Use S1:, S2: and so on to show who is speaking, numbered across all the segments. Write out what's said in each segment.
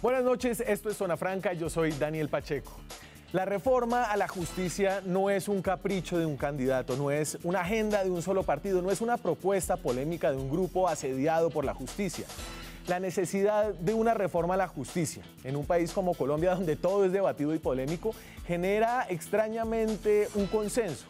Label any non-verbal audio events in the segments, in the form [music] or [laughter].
S1: Buenas noches, esto es Zona Franca, yo soy Daniel Pacheco. La reforma a la justicia no es un capricho de un candidato, no es una agenda de un solo partido, no es una propuesta polémica de un grupo asediado por la justicia. La necesidad de una reforma a la justicia en un país como Colombia, donde todo es debatido y polémico, genera extrañamente un consenso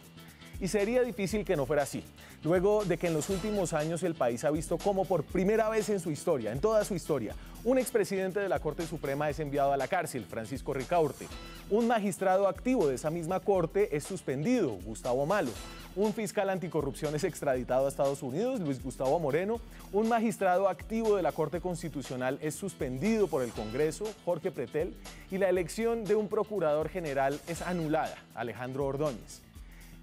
S1: y sería difícil que no fuera así, luego de que en los últimos años el país ha visto cómo por primera vez en su historia, en toda su historia, un expresidente de la Corte Suprema es enviado a la cárcel, Francisco Ricaurte. Un magistrado activo de esa misma corte es suspendido, Gustavo Malo. Un fiscal anticorrupción es extraditado a Estados Unidos, Luis Gustavo Moreno. Un magistrado activo de la Corte Constitucional es suspendido por el Congreso, Jorge Pretel. Y la elección de un procurador general es anulada, Alejandro Ordóñez.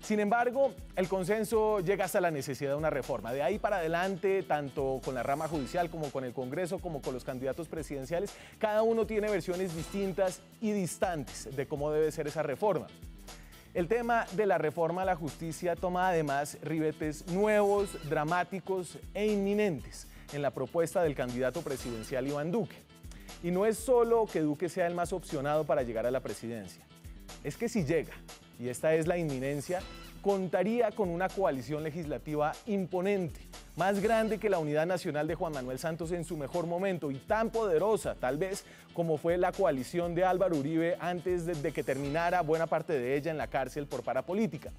S1: Sin embargo, el consenso llega hasta la necesidad de una reforma. De ahí para adelante, tanto con la rama judicial como con el Congreso, como con los candidatos presidenciales, cada uno tiene versiones distintas y distantes de cómo debe ser esa reforma. El tema de la reforma a la justicia toma además ribetes nuevos, dramáticos e inminentes en la propuesta del candidato presidencial Iván Duque. Y no es solo que Duque sea el más opcionado para llegar a la presidencia, es que si llega, y esta es la inminencia, contaría con una coalición legislativa imponente, más grande que la Unidad Nacional de Juan Manuel Santos en su mejor momento y tan poderosa, tal vez, como fue la coalición de Álvaro Uribe antes de, que terminara buena parte de ella en la cárcel por parapolítica.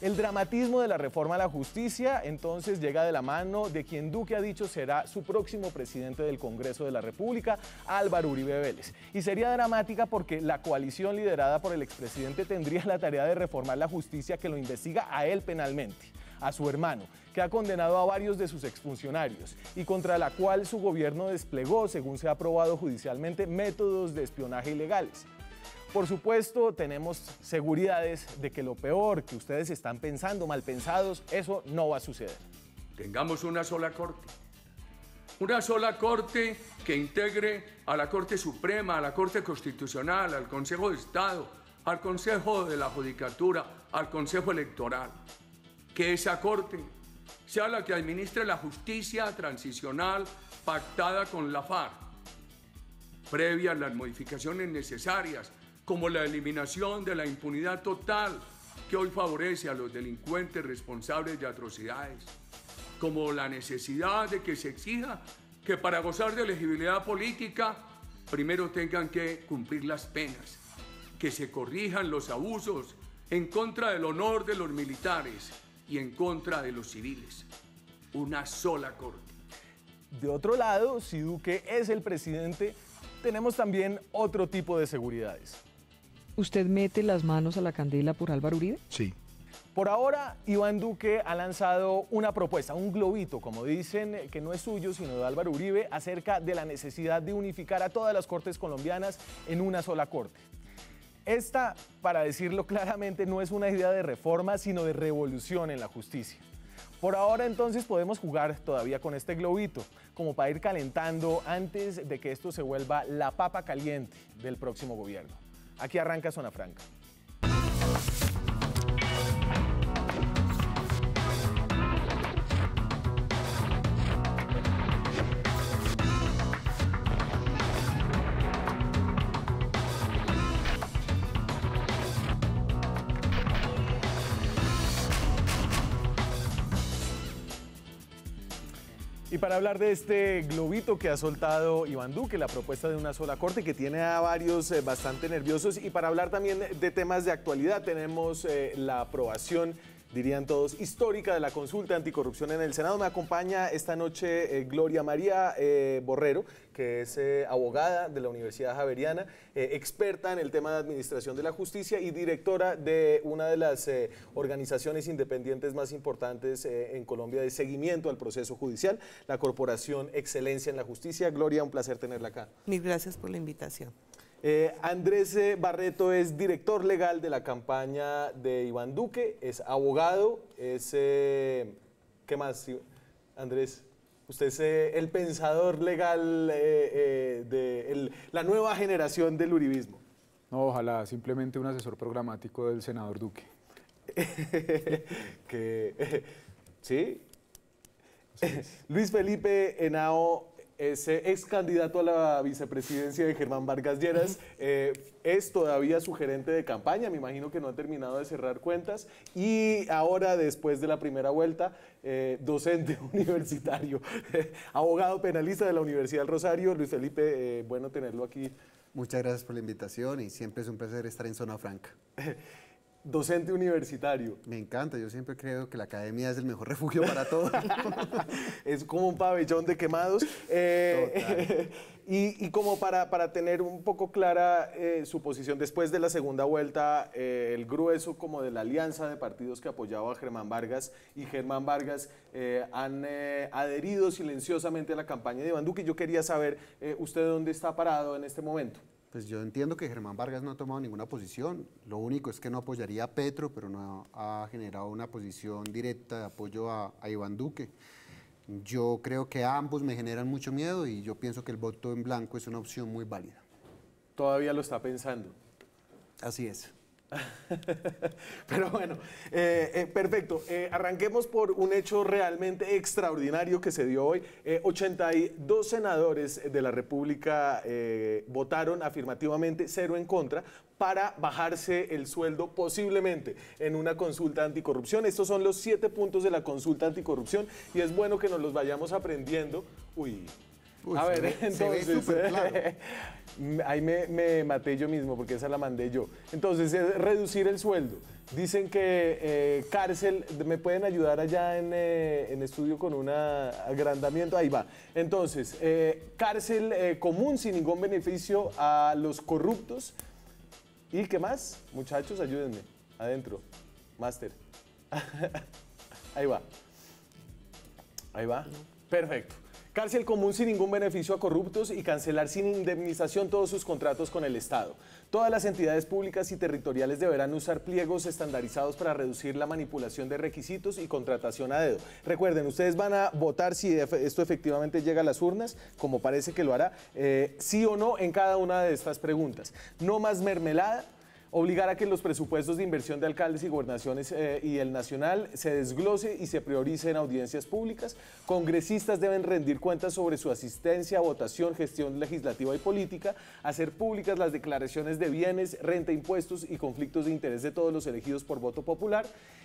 S1: El dramatismo de la reforma a la justicia entonces llega de la mano de quien Duque ha dicho será su próximo presidente del Congreso de la República, Álvaro Uribe Vélez. Y sería dramática porque la coalición liderada por el expresidente tendría la tarea de reformar la justicia que lo investiga a él penalmente a su hermano, que ha condenado a varios de sus exfuncionarios y contra la cual su gobierno desplegó, según se ha aprobado judicialmente, métodos de espionaje ilegales. Por supuesto, tenemos seguridades de que lo peor que ustedes están pensando, mal pensados, eso no va a suceder.
S2: Tengamos una sola corte. Una sola corte que integre a la Corte Suprema, a la Corte Constitucional, al Consejo de Estado, al Consejo de la Judicatura, al Consejo Electoral. Que esa corte sea la que administre la justicia transicional pactada con la FARC, a las modificaciones necesarias como la eliminación de la impunidad total que hoy favorece a los delincuentes responsables de atrocidades, como la necesidad de que se exija que para gozar de elegibilidad política primero tengan que cumplir las penas, que se corrijan los abusos en contra del honor de los militares y en contra de los civiles. Una sola corte.
S1: De otro lado, si Duque es el presidente, tenemos también otro tipo de seguridades.
S3: ¿Usted mete las manos a la candela por Álvaro Uribe?
S2: Sí.
S1: Por ahora, Iván Duque ha lanzado una propuesta, un globito, como dicen, que no es suyo, sino de Álvaro Uribe, acerca de la necesidad de unificar a todas las cortes colombianas en una sola corte. Esta, para decirlo claramente, no es una idea de reforma, sino de revolución en la justicia. Por ahora entonces podemos jugar todavía con este globito, como para ir calentando antes de que esto se vuelva la papa caliente del próximo gobierno. Aquí arranca Zona Franca. Y para hablar de este globito que ha soltado Iván Duque, la propuesta de una sola corte que tiene a varios eh, bastante nerviosos, y para hablar también de temas de actualidad, tenemos eh, la aprobación dirían todos, histórica de la consulta anticorrupción en el Senado. Me acompaña esta noche eh, Gloria María eh, Borrero, que es eh, abogada de la Universidad Javeriana, experta en el tema de administración de la justicia y directora de una de las organizaciones independientes más importantes en Colombia de seguimiento al proceso judicial, la Corporación Excelencia en la Justicia. Gloria, un placer tenerla acá.
S2: Mil
S3: gracias por la invitación.
S1: Eh, Andrés eh, Barreto es director legal de la campaña de Iván Duque, es abogado, es... Eh, ¿Qué más, Andrés? Usted es el pensador legal de la nueva generación del uribismo.
S4: No, ojalá, simplemente un asesor programático del senador Duque.
S1: [laughs] [laughs] ¿Sí? [laughs] Luis Felipe Henao ese eh, ex candidato a la vicepresidencia de Germán Vargas Lleras eh, es todavía su gerente de campaña, me imagino que no ha terminado de cerrar cuentas, y ahora después de la primera vuelta, eh, docente [laughs] universitario, [laughs] abogado penalista de la Universidad del Rosario, Luis Felipe, bueno tenerlo aquí.
S5: Muchas gracias por la invitación y siempre es un placer estar en Zona Franca.
S2: [laughs]
S1: docente universitario. Me encanta, yo siempre creo que la academia es el mejor refugio para todos. [laughs] es como un pabellón de quemados. Eh, [laughs] y, como para, tener un poco clara eh, su posición, después de la segunda vuelta, eh, el grueso como de la alianza de partidos que apoyaba a Germán Vargas y Germán Vargas han adherido silenciosamente a la campaña de Iván Duque. Yo quería saber, ¿usted dónde está parado en este momento?
S5: Pues yo entiendo que Germán Vargas no ha tomado ninguna posición. Lo único es que no apoyaría a Petro, pero no ha generado una posición directa de apoyo a, Iván Duque. Yo creo que ambos me generan mucho miedo y yo pienso que el voto en blanco es una opción
S1: muy válida. Todavía lo está pensando. Así es. [laughs] Pero bueno, eh, eh, perfecto. Eh, arranquemos por un hecho realmente extraordinario que se dio hoy. 82 senadores de la República votaron afirmativamente, cero en contra, para bajarse el sueldo posiblemente en una consulta anticorrupción. Estos son los siete puntos de la consulta anticorrupción y es bueno que nos los vayamos aprendiendo. Uy, a ver, [laughs] entonces. Eh, [laughs] ahí me, maté yo mismo porque esa la mandé yo. Entonces, reducir el sueldo. Dicen que eh, cárcel, me pueden ayudar allá en, eh, estudio con un agrandamiento. Ahí va. Entonces, cárcel común sin ningún beneficio a los corruptos. ¿Y qué más? Muchachos, ayúdenme. Adentro. Máster. [laughs] Ahí va. Ahí va. Perfecto. Cárcel común sin ningún beneficio a corruptos y cancelar sin indemnización todos sus contratos con el Estado. Todas las entidades públicas y territoriales deberán usar pliegos estandarizados para reducir la manipulación de requisitos y contratación a dedo. Recuerden, ustedes van a votar si esto efectivamente llega a las urnas, como parece que lo hará, eh, sí o no en cada una de estas preguntas. No más mermelada, obligar a que los presupuestos de inversión de alcaldes y gobernaciones eh, y el nacional se desglose y se priorice en audiencias públicas. Congresistas deben rendir cuentas sobre su asistencia, votación, gestión legislativa y política, hacer públicas las declaraciones de bienes, renta, impuestos y conflictos de interés de todos los elegidos por voto popular.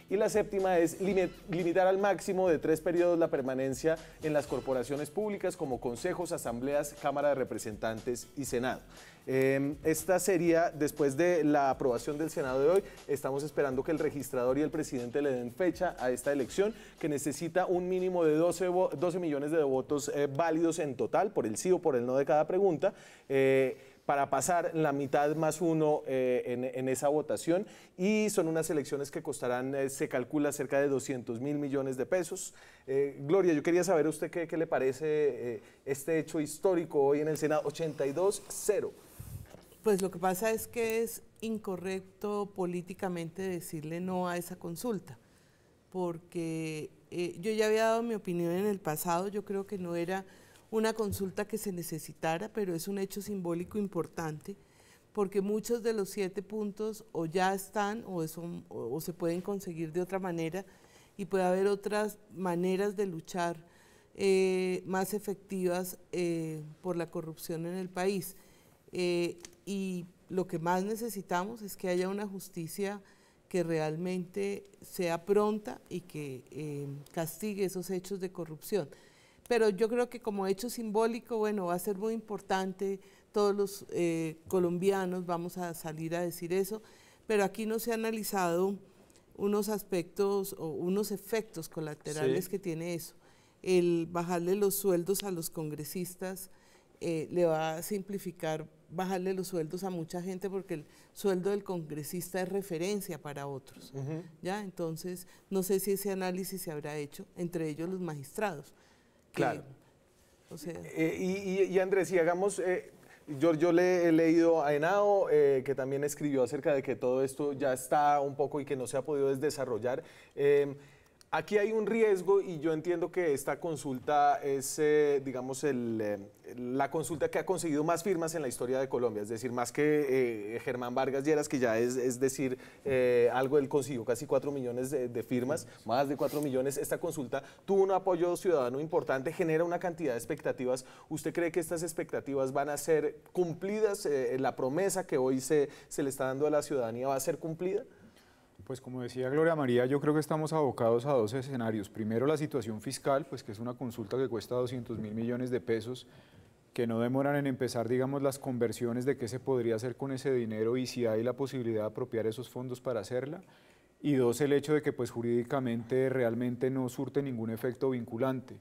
S1: Y la séptima es limitar al máximo de tres periodos la permanencia en las corporaciones públicas como consejos, asambleas, Cámara de Representantes y Senado. Em, esta sería, después de la aprobación del Senado de hoy, estamos esperando que el registrador y el presidente le den fecha a esta elección, que necesita un mínimo de 12, millones de votos eh, válidos en total, por el sí o por el no de cada pregunta. Eh, para pasar la mitad más uno eh, en, esa votación y son unas elecciones que costarán, se calcula, cerca de 200 mil millones de pesos. Gloria, yo quería saber usted qué, qué le parece este hecho histórico hoy en el Senado, 82-0
S3: pues lo que pasa es que es incorrecto políticamente decirle no a esa consulta, porque eh, yo ya había dado mi opinión en el pasado, yo creo que no era una consulta que se necesitara, pero es un hecho simbólico importante, porque muchos de los siete puntos o ya están o, se pueden conseguir de otra manera y puede haber otras maneras de luchar eh, más efectivas eh, por la corrupción en el país. Eh, y lo que más necesitamos es que haya una justicia que realmente sea pronta y que eh, castigue esos hechos de corrupción. Pero yo creo que como hecho simbólico, bueno, va a ser muy importante, todos los eh, colombianos vamos a salir a decir eso, pero aquí no se han analizado unos aspectos o unos efectos colaterales que tiene eso. El bajarle los sueldos a los congresistas, eh, le va a simplificar bajarle los sueldos a mucha gente porque el sueldo del congresista es referencia para otros. ¿ya? Entonces, no sé si ese análisis se habrá hecho, entre ellos los magistrados.
S1: claro. Eh, y, y, Andrés, si hagamos... Eh, yo, yo, le he leído a Henao, que también escribió acerca de que todo esto ya está un poco y que no se ha podido desarrollar. Aquí hay un riesgo y yo entiendo que esta consulta es, eh, digamos, eh, la consulta que ha conseguido más firmas en la historia de Colombia, es decir, más que eh, Germán Vargas Lleras, que ya es, es decir algo, él consiguió casi cuatro millones de, firmas, más de cuatro millones. Esta consulta tuvo un apoyo ciudadano importante, genera una cantidad de expectativas. ¿Usted cree que estas expectativas van a ser cumplidas? ¿La promesa que hoy se le está dando a la ciudadanía va a ser cumplida?
S4: Pues como decía Gloria María, yo creo que estamos abocados a dos escenarios. Primero la situación fiscal, pues que es una consulta que cuesta 200 mil millones de pesos, que no demoran en empezar, digamos, las conversiones de qué se podría hacer con ese dinero y si hay la posibilidad de apropiar esos fondos para hacerla. Y dos, el hecho de que pues jurídicamente realmente no surte ningún efecto vinculante.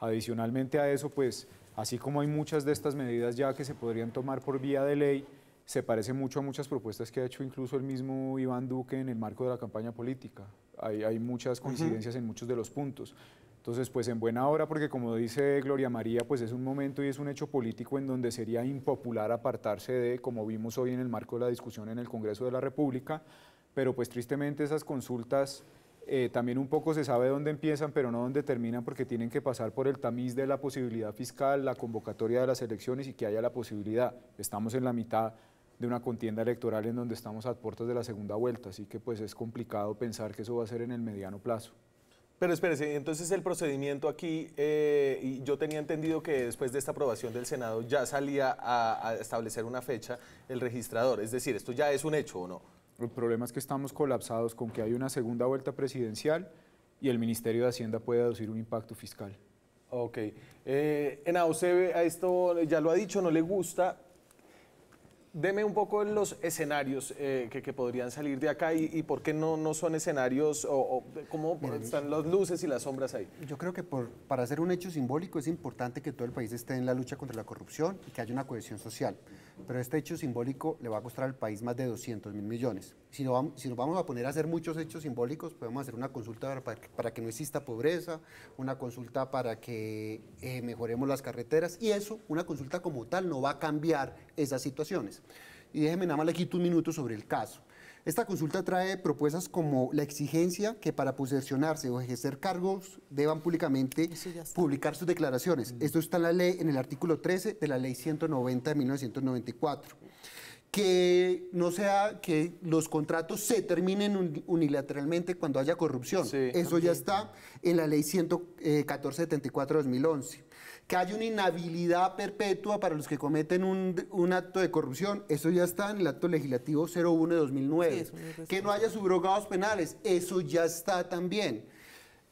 S4: Adicionalmente a eso, pues así como hay muchas de estas medidas ya que se podrían tomar por vía de ley, se parece mucho a muchas propuestas que ha hecho incluso el mismo Iván Duque en el marco de la campaña política. Hay, hay muchas coincidencias en muchos de los puntos. Entonces, pues en buena hora, porque como dice Gloria María, pues es un momento y es un hecho político en donde sería impopular apartarse de, como vimos hoy en el marco de la discusión en el Congreso de la República, pero pues tristemente esas consultas eh, también un poco se sabe dónde empiezan, pero no dónde terminan, porque tienen que pasar por el tamiz de la posibilidad fiscal, la convocatoria de las elecciones y que haya la posibilidad. Estamos en la mitad de una contienda electoral en donde estamos a puertas de la segunda vuelta, así que pues es complicado pensar que eso va a ser en el mediano plazo.
S1: Pero espérese, entonces el procedimiento aquí, eh, yo tenía entendido que después de esta aprobación del Senado ya salía a, establecer una fecha el registrador, es decir, esto ya es un hecho o no.
S4: El problema es que estamos colapsados con que hay una segunda vuelta presidencial y el Ministerio de Hacienda puede aducir un impacto fiscal.
S1: Ok. Eh, en AOC a esto ya lo ha dicho, no le gusta, deme un poco los escenarios eh, que, podrían salir de acá y, por qué no, no son escenarios o, cómo están las luces y las sombras ahí.
S5: Yo creo que para hacer un hecho simbólico es importante que todo el país esté en la lucha contra la corrupción y que haya una cohesión social pero este hecho simbólico le va a costar al país más de 200 mil millones. Si, nos vamos a poner a hacer muchos hechos simbólicos, podemos hacer una consulta para que, no exista pobreza, una consulta para que eh, mejoremos las carreteras, y eso, una consulta como tal, no va a cambiar esas situaciones. Y déjeme nada más le quito un minuto sobre el caso. Esta consulta trae propuestas como la exigencia que para posesionarse o ejercer cargos deban públicamente publicar sus declaraciones. Mm. Esto está en la ley, en el artículo 13 de la ley 190 de 1994 que no sea que los contratos se terminen unilateralmente cuando haya corrupción. Eso ya está en la ley 11474 2011. Eh, que haya una inhabilidad perpetua para los que cometen un, acto de corrupción, eso ya está en el acto legislativo 01 de 2009. que no haya subrogados penales, eso ya está también.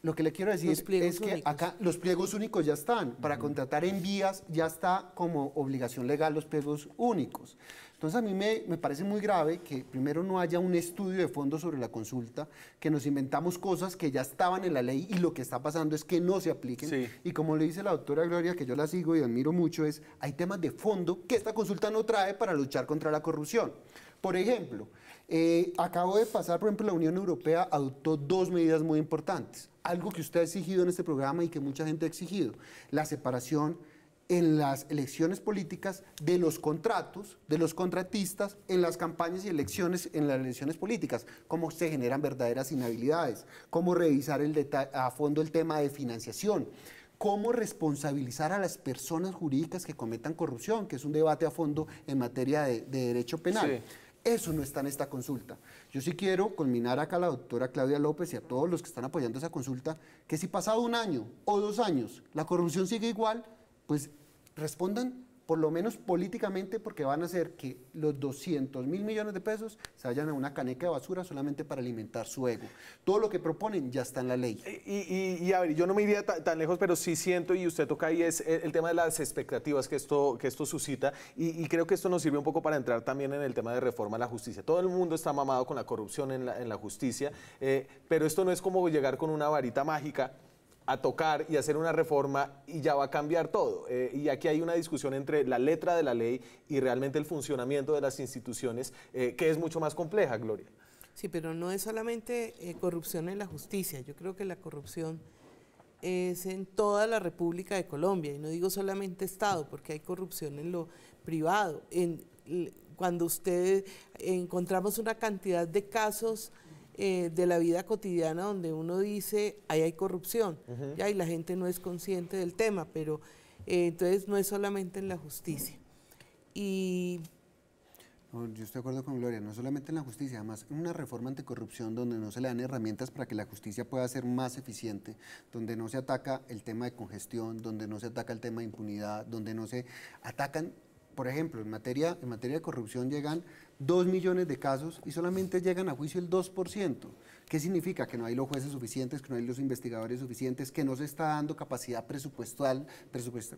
S5: Lo que le quiero decir es que acá los pliegos únicos ya están. Para contratar en vías ya está como obligación legal los pliegos únicos. Entonces a mí me, parece muy grave que primero no haya un estudio de fondo sobre la consulta, que nos inventamos cosas que ya estaban en la ley y lo que está pasando es que no se apliquen. Y como le dice la doctora Gloria, que yo la sigo y admiro mucho, es hay temas de fondo que esta consulta no trae para luchar contra la corrupción. Por ejemplo, eh, acabo de pasar, por ejemplo, la Unión Europea adoptó dos medidas muy importantes. Algo que usted ha exigido en este programa y que mucha gente ha exigido, la separación en las elecciones políticas de los contratos, de los contratistas, en las campañas y elecciones, en las elecciones políticas, cómo se generan verdaderas inhabilidades, cómo revisar el a fondo el tema de financiación, cómo responsabilizar a las personas jurídicas que cometan corrupción, que es un debate a fondo en materia de, derecho penal. Eso no está en esta consulta. Yo sí quiero culminar acá a la doctora Claudia López y a todos los que están apoyando esa consulta, que si pasado un año o dos años la corrupción sigue igual, pues respondan por lo menos políticamente porque van a hacer que los 200 mil millones de pesos se vayan a una caneca de basura solamente para
S1: alimentar su ego. Todo lo que proponen ya está en la ley. Y, a ver, yo no me iría tan, lejos, pero sí siento, y usted toca ahí, es el, tema de las expectativas que esto, que esto suscita, y, creo que esto nos sirve un poco para entrar también en el tema de reforma a la justicia. Todo el mundo está mamado con la corrupción en la, justicia, eh, pero esto no es como llegar con una varita mágica a tocar y hacer una reforma y ya va a cambiar todo. Eh, y aquí hay una discusión entre la letra de la ley y realmente el funcionamiento de las instituciones, eh, que es mucho más compleja, Gloria. Sí, pero no es
S3: solamente eh, corrupción en la justicia. Yo creo que la corrupción es en toda la República de Colombia, y no digo solamente Estado, porque hay corrupción en lo privado. En, cuando usted encontramos una cantidad de casos eh, de la vida cotidiana donde uno dice, ahí hay corrupción, y la gente no es consciente del tema, pero eh, entonces no es solamente en la justicia. Y
S5: yo estoy de acuerdo con Gloria, no solamente en la justicia, además en una reforma anticorrupción donde no se le dan herramientas para que la justicia pueda ser más eficiente, donde no se ataca el tema de congestión, donde no se ataca el tema de impunidad, donde no se atacan por ejemplo, en materia, en materia de corrupción llegan 2 millones de casos y solamente llegan a juicio el 2%. ¿Qué significa? Que no hay los jueces suficientes, que no hay los investigadores suficientes, que no se está dando capacidad presupuestal,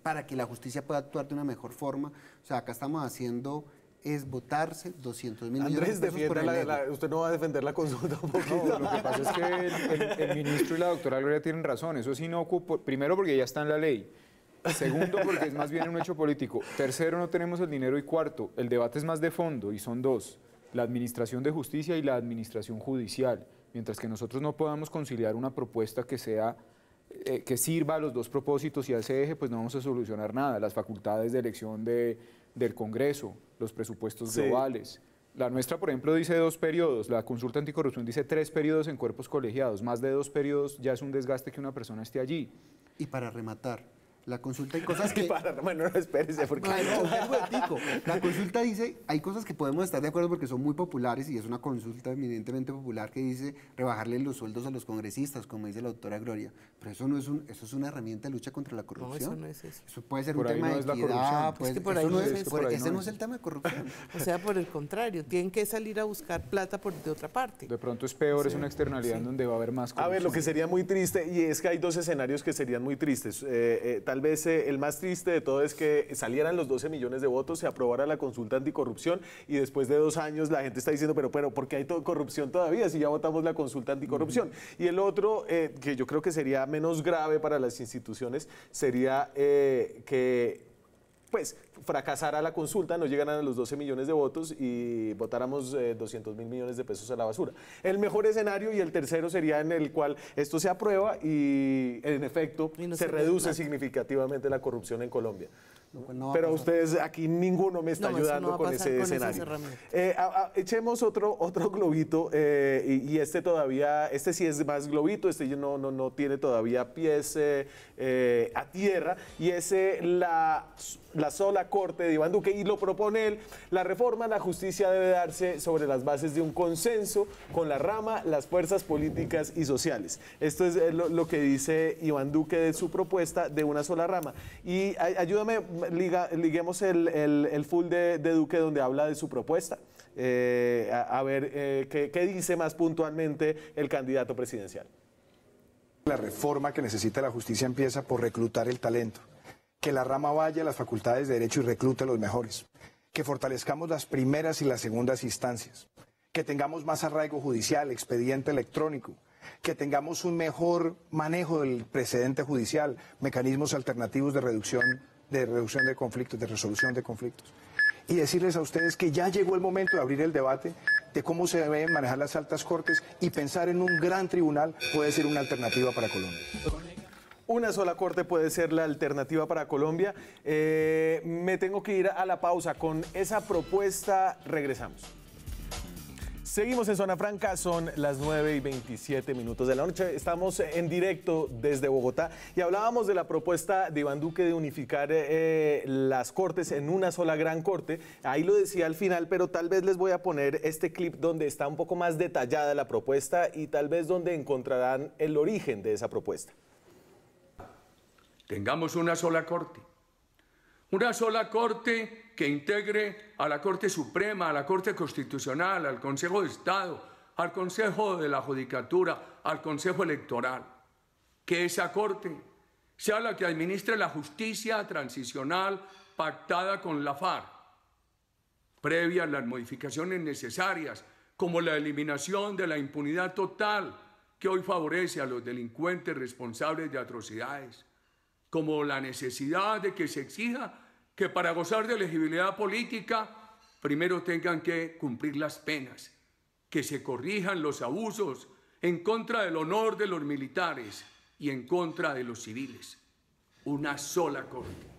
S5: para que la justicia pueda actuar de una mejor forma. O sea, acá estamos haciendo es votarse 200 mil millones de pesos
S1: Usted no va a defender la consulta
S2: No, lo que pasa es
S4: que el, ministro y la doctora Gloria tienen razón. Eso sí no ocupo primero porque ya está en la ley. Segundo, porque es más bien un hecho político. Tercero, no tenemos el dinero. Y cuarto, el debate es más de fondo y son dos, la administración de justicia y la administración judicial. Mientras que nosotros no podamos conciliar una propuesta que sea eh, que sirva a los dos propósitos y a ese eje, pues no vamos a solucionar nada. Las facultades de elección de, del Congreso, los presupuestos globales. La nuestra, por ejemplo, dice dos periodos, la consulta anticorrupción dice tres periodos en cuerpos colegiados, más de dos periodos ya es un desgaste que una persona esté allí. Y para rematar, la consulta hay [laughs] cosas que. la
S5: consulta dice: hay cosas que podemos estar de acuerdo porque son muy populares y es una consulta eminentemente popular que dice rebajarle los sueldos a los congresistas, como dice la doctora Gloria. Pero eso no es un, eso es una herramienta de lucha
S3: contra la corrupción. eso no es eso. Eso puede ser un tema de equidad. Pues, es que por no es, que ese no es el tema de corrupción. [laughs] o sea, por el contrario, tienen que salir a buscar plata por de otra parte. De pronto es peor,
S1: es una externalidad donde va a haber más corrupción. A ver, lo que sería muy triste, y es que hay dos escenarios que serían muy tristes. Eh, eh, tal vez eh, el más triste de todo es que salieran los 12 millones de votos, se aprobara la consulta anticorrupción y después de dos años la gente está diciendo, pero, pero, ¿por qué hay corrupción todavía si ya votamos la consulta anticorrupción? Y el otro, eh, que yo creo que sería menos grave para las instituciones, sería eh, que pues fracasara la consulta, no llegarán a los 12 millones de votos y votáramos 200 eh, mil millones de pesos a la basura. El mejor escenario y el tercero sería en el cual esto se aprueba y en efecto se, reduce significativamente la corrupción en Colombia. Pues pero ustedes aquí ninguno me está ayudando con, ese, escenario. Eh, echemos otro, otro [laughs] globito eh, y, este todavía, este sí es más globito, este no, no, no tiene todavía pies eh, a tierra y ese la, sola corte de Iván Duque y lo propone él. La reforma la justicia debe darse sobre las bases de un consenso con la rama, las fuerzas políticas y sociales. Esto es lo, que dice Iván Duque de su propuesta de una sola rama. Y ayúdame liguemos el, full de, Duque donde habla de su propuesta, eh, a, ver eh, qué, dice más puntualmente el candidato presidencial.
S4: La reforma que necesita la justicia empieza por reclutar el talento, que la rama vaya a las facultades de derecho y reclute los mejores, que fortalezcamos las primeras y las segundas instancias, que tengamos más arraigo judicial, expediente electrónico, que tengamos un mejor manejo del precedente judicial, mecanismos alternativos de reducción de reducción de conflictos, de resolución de conflictos. Y decirles a ustedes que ya llegó el momento de abrir el debate de cómo se deben manejar las altas cortes y pensar en un gran tribunal
S1: puede ser una alternativa para Colombia. Una sola corte puede ser la alternativa para Colombia. Eh, me tengo que ir a la pausa. Con esa propuesta regresamos. Seguimos en Zona Franca, son las 9 y 27 minutos de la noche. Estamos en directo desde Bogotá y hablábamos de la propuesta de Iván Duque de unificar eh, las cortes en una sola gran corte. Ahí lo decía al final, pero tal vez les voy a poner este clip donde está un poco más detallada la propuesta y tal vez donde encontrarán el origen de esa propuesta.
S2: Tengamos una sola corte. Una sola corte que integre a la Corte Suprema, a la Corte Constitucional, al Consejo de Estado, al Consejo de la Judicatura, al Consejo Electoral. Que esa Corte sea la que administre la justicia transicional pactada con la FARC, previas las modificaciones necesarias, como la eliminación de la impunidad total que hoy favorece a los delincuentes responsables de atrocidades, como la necesidad de que se exija que para gozar de elegibilidad política primero tengan que cumplir las penas, que se corrijan los abusos en contra del honor de los militares y en contra de los civiles. Una sola corte.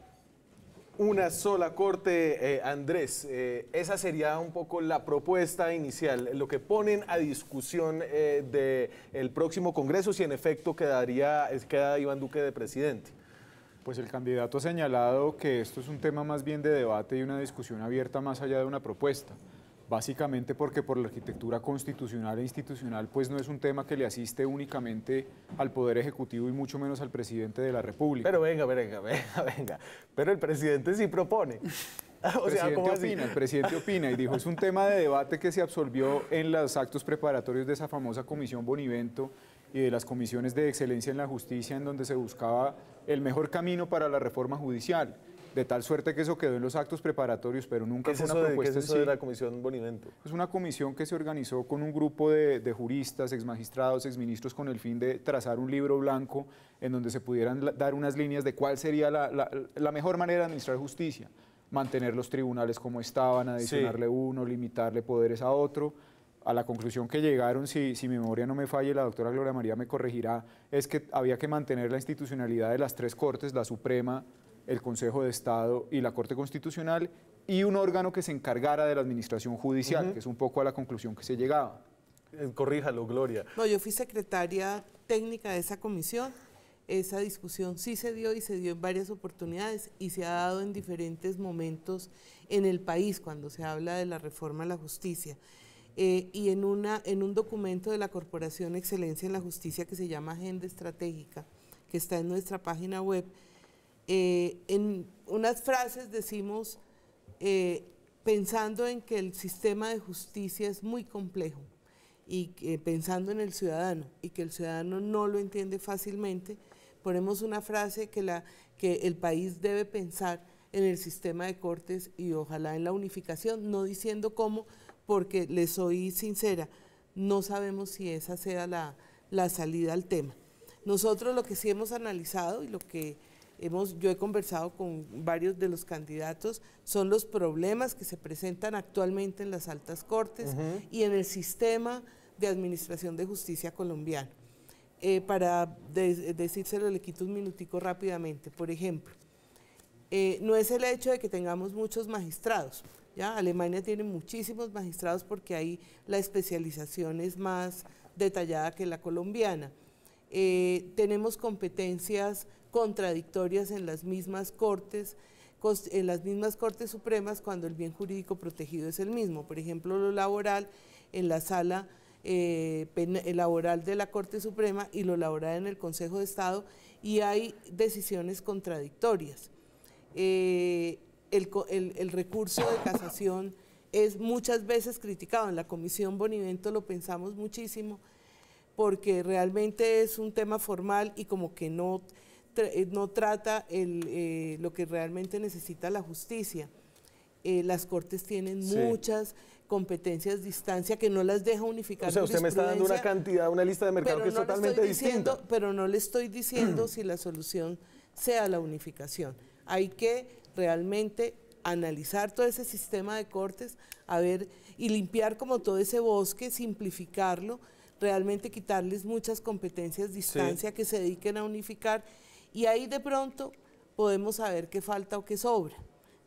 S1: Una sola corte, eh, Andrés. Eh, esa sería un poco la propuesta inicial, lo que ponen a discusión eh, del próximo Congreso, si en efecto quedaría, queda Iván Duque de presidente.
S4: Pues el candidato ha señalado que esto es un tema más bien de debate y una discusión abierta más allá de una propuesta básicamente porque por la arquitectura constitucional e institucional pues no es un tema que le asiste únicamente al Poder Ejecutivo y mucho menos al Presidente de la República. Pero
S1: venga, venga, venga, venga. Pero el Presidente sí propone. [laughs] O opina, el
S4: presidente opina y dijo, es un tema de debate que se absorbió en los actos preparatorios de esa famosa comisión Bonivento y de las comisiones de excelencia en la justicia en donde se buscaba el mejor camino para la reforma judicial. De tal suerte que eso quedó en los actos preparatorios, pero nunca fue una propuesta. es de la comisión Bonimento? Es una comisión que se organizó con un grupo de, de juristas, exmagistrados, exministros, con el fin de trazar un libro blanco en donde se pudieran dar unas líneas de cuál sería la, mejor manera de administrar justicia mantener los tribunales como estaban, adicionarle uno, limitarle poderes a otro a la conclusión que llegaron, si, mi memoria no me falle, la doctora Gloria María me corregirá, es que había que mantener la institucionalidad de las tres cortes, la Suprema, el Consejo de Estado y la Corte Constitucional, y un órgano que se encargara de la administración judicial, que es un poco a la conclusión que se llegaba. Eh, corríjalo, Gloria.
S3: No, yo fui secretaria técnica de esa comisión. Esa discusión sí se dio y se dio en varias oportunidades y se ha dado en diferentes momentos en el país cuando se habla de la reforma a la justicia. Eh, y en, una, en un documento de la Corporación Excelencia en la Justicia que se llama Agenda Estratégica, que está en nuestra página web, eh, en unas frases decimos, eh, pensando en que el sistema de justicia es muy complejo y que, pensando en el ciudadano y que el ciudadano no lo entiende fácilmente, ponemos una frase que, la, que el país debe pensar en el sistema de cortes y ojalá en la unificación, no diciendo cómo, porque les soy sincera, no sabemos si esa sea la, salida al tema. Nosotros lo que sí hemos analizado y lo que hemos, yo he conversado con varios de los candidatos, son los problemas que se presentan actualmente en las altas cortes y en el sistema de administración de justicia colombiano. Eh, para decírselo, le quito un minutico rápidamente. Por ejemplo, eh, no es el hecho de que tengamos muchos magistrados, Alemania tiene muchísimos magistrados porque ahí la especialización es más detallada que la colombiana. Eh, tenemos competencias contradictorias en las mismas cortes, en las mismas cortes supremas cuando el bien jurídico protegido es el mismo. Por ejemplo, lo laboral en la sala eh, eh, laboral de la Corte Suprema y lo laboral en el Consejo de Estado y hay decisiones contradictorias el, recurso de casación es muchas veces criticado. En la Comisión Bonivento lo pensamos muchísimo porque realmente es un tema formal y como que no, eh, no trata eh, lo que realmente necesita la justicia. Eh, las cortes tienen muchas competencias distancia que no las deja unificar. O sea, usted me está dando una cantidad,
S1: una lista de mercado que es totalmente diciendo,
S3: distinta. Pero no le estoy diciendo si la solución sea la unificación. Hay que realmente analizar todo ese sistema de cortes, a ver, y limpiar como todo ese bosque, simplificarlo, realmente quitarles muchas competencias, distancia, que se dediquen a unificar, y ahí de pronto podemos saber qué falta o qué sobra.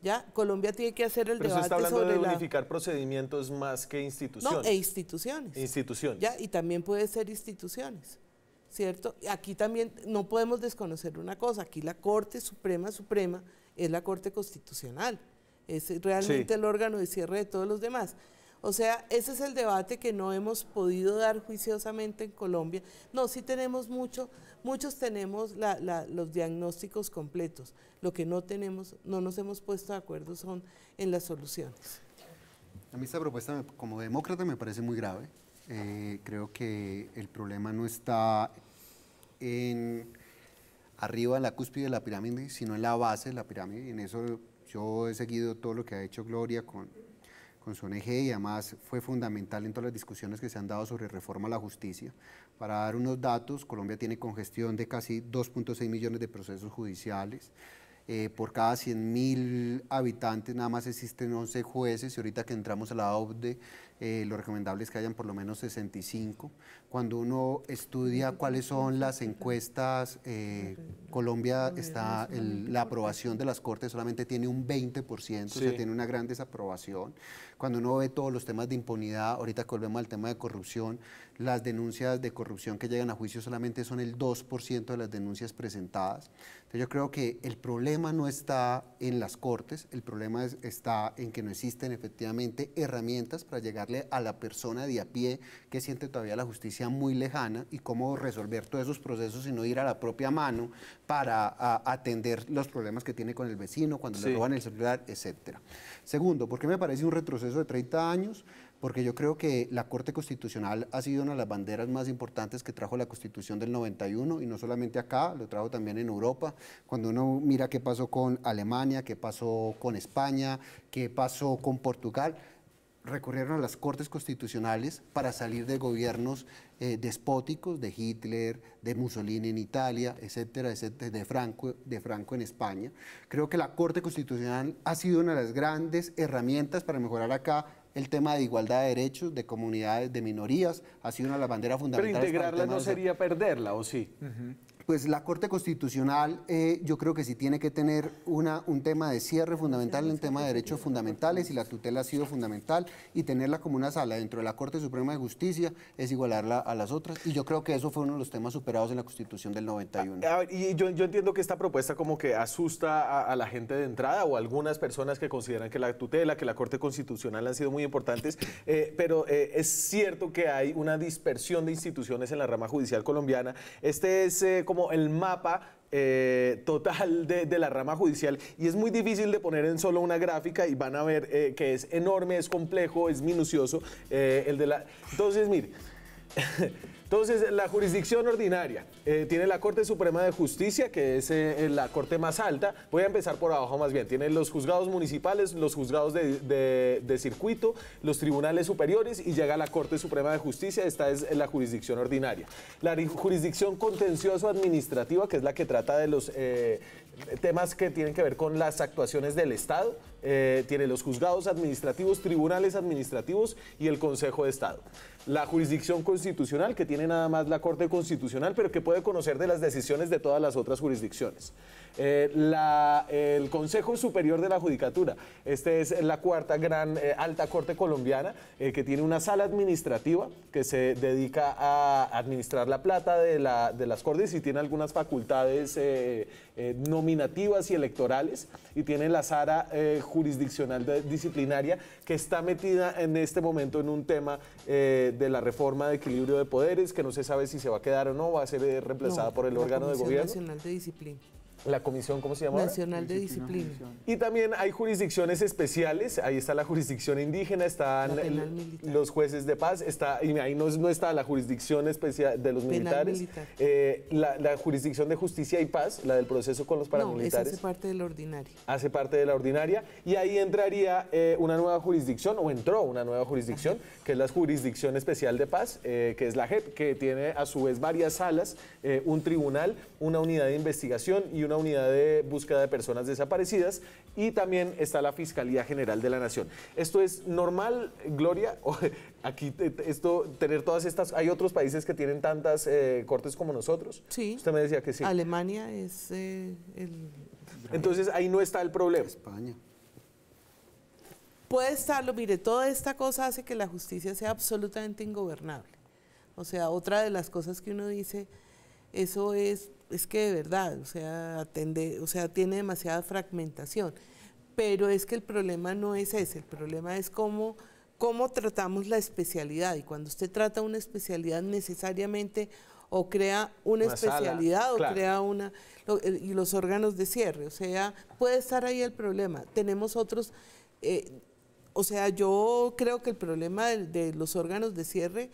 S3: ¿Ya? Colombia tiene que hacer el Pero debate está hablando de unificar
S1: procedimientos más que instituciones. No, e
S3: instituciones.
S1: Instituciones. ¿Ya?
S3: Y también puede ser instituciones. ¿Cierto? Aquí también no podemos desconocer una cosa, aquí la Corte Suprema Suprema es la Corte Constitucional, es realmente el órgano de cierre de todos los demás. O sea, ese es el debate que no hemos podido dar juiciosamente en Colombia. No, sí tenemos mucho, muchos tenemos los diagnósticos completos. Lo que no tenemos, no nos hemos puesto de acuerdo son en las soluciones.
S5: A mí esta propuesta como demócrata me parece muy grave. Eh, creo que el problema no está en arriba en la cúspide de la pirámide, sino en la base de la pirámide. en eso yo he seguido todo lo que ha hecho Gloria con, con su ONG y además fue fundamental en todas las discusiones que se han dado sobre reforma a la justicia. Para dar unos datos, Colombia tiene congestión de casi 2.6 millones de procesos judiciales, eh, por cada 100.000 habitantes nada más existen 11 jueces y ahorita que entramos a la OBDE eh, lo recomendable es que hayan por lo menos 65. Cuando uno estudia cuáles son las encuestas, eh, Colombia está, el, la aprobación de las cortes solamente tiene un 20%, o sea, tiene una gran desaprobación. Cuando uno ve todos los temas de impunidad, ahorita que volvemos al tema de corrupción, las denuncias de corrupción que llegan a juicio solamente son el 2% de las denuncias presentadas. Yo creo que el problema no está en las cortes, el problema está en que no existen efectivamente herramientas para llegarle a la persona de a pie que siente todavía la justicia muy lejana y cómo resolver todos esos procesos y no ir a la propia mano para atender los problemas que tiene con el vecino cuando le roban el celular, etc. Segundo, porque me parece un retroceso de 30 años? porque yo creo que la Corte Constitucional ha sido una de las banderas más importantes que trajo la Constitución del 91 y no solamente acá, lo trajo también en Europa. Cuando uno mira qué pasó con Alemania, qué pasó con España, qué pasó con Portugal, recurrieron a las cortes constitucionales para salir de gobiernos eh, despóticos, de Hitler, de Mussolini en Italia, etcétera, etcétera, de Franco en España. Creo que la Corte Constitucional ha sido una de las grandes herramientas para mejorar acá el tema de igualdad de derechos de comunidades, de minorías, ha sido una de las banderas fundamentales. Pero integrarla no sería
S1: perderla, ¿o sí?
S5: pues la Corte Constitucional eh, yo creo que sí tiene que tener una, un tema de cierre fundamental en tema de derechos fundamentales y la tutela ha sido fundamental y tenerla como una sala dentro de la Corte Suprema de Justicia es igualarla a las otras y yo creo que eso fue uno de los temas superados en la Constitución del 91.
S1: A, ver, y yo, entiendo que esta propuesta como que asusta a, la gente de entrada o algunas personas que consideran que la tutela, que la Corte Constitucional han sido muy importantes, eh, pero eh, es cierto que hay una dispersión de instituciones en la rama judicial colombiana. Este es como el mapa eh, total de, la rama judicial y es muy difícil de poner en solo una gráfica y van a ver eh, que es enorme, es complejo, es minucioso. Eh, el de la... Entonces, mire. [laughs] Entonces, la jurisdicción ordinaria eh, tiene la Corte Suprema de Justicia, que es eh, eh, la corte más alta. Voy a empezar por abajo más bien. Tiene los juzgados municipales, los juzgados de, circuito, los tribunales superiores y llega la Corte Suprema de Justicia. Esta es la jurisdicción ordinaria. La jurisdicción contencioso-administrativa, que es la que trata de los temas que tienen que ver con las actuaciones del Estado, eh, tiene los juzgados administrativos, tribunales administrativos y el Consejo de Estado. La jurisdicción constitucional, que tiene nada más la Corte Constitucional, pero que puede conocer de las decisiones de todas las otras jurisdicciones. Eh, el Consejo Superior de la Judicatura. Esta es la cuarta gran eh, alta corte colombiana eh, que tiene una sala administrativa que se dedica a administrar la plata de, las cortes y tiene algunas facultades nominativas y electorales y tiene la sala jurisdiccional disciplinaria que está metida en este momento en un tema de la reforma de equilibrio de poderes que no se sabe si se va a quedar o no, va a ser reemplazada por el órgano de gobierno.
S3: Nacional de Disciplina
S1: la comisión, ¿cómo se llama? Nacional de Disciplina. Y también hay jurisdicciones especiales, ahí está la jurisdicción indígena, están los jueces de paz, está, y ahí no, está la jurisdicción especial de los militares, eh, la, jurisdicción de justicia y paz, la del proceso con los paramilitares. hace
S3: parte de ordinario
S1: Hace parte de la ordinaria, y ahí entraría eh, una nueva jurisdicción, o entró una nueva jurisdicción, [laughs] que es la jurisdicción especial de paz, eh, que es la JEP, que tiene a su vez varias salas, un tribunal, una unidad de investigación y una unidad de búsqueda de personas desaparecidas y también está la Fiscalía General de la Nación. Esto es normal, Gloria, [laughs] aquí esto tener todas estas, hay otros países que tienen tantas eh, cortes como nosotros. Sí. Usted me decía que sí.
S3: Alemania es eh, el...
S1: Entonces ahí no está el problema. España.
S3: Puede estarlo, mire, toda esta cosa hace que la justicia sea absolutamente ingobernable. O sea, otra de las cosas que uno dice, eso es es que de verdad, o sea, atende, o sea, tiene demasiada fragmentación. Pero es que el problema no es ese, el problema es cómo, cómo tratamos la especialidad. Y cuando usted trata una especialidad necesariamente o crea una, especialidad o crea una eh, y los órganos de cierre, o sea, puede estar ahí el problema. Tenemos otros, eh, o sea, yo creo que el problema de los órganos de cierre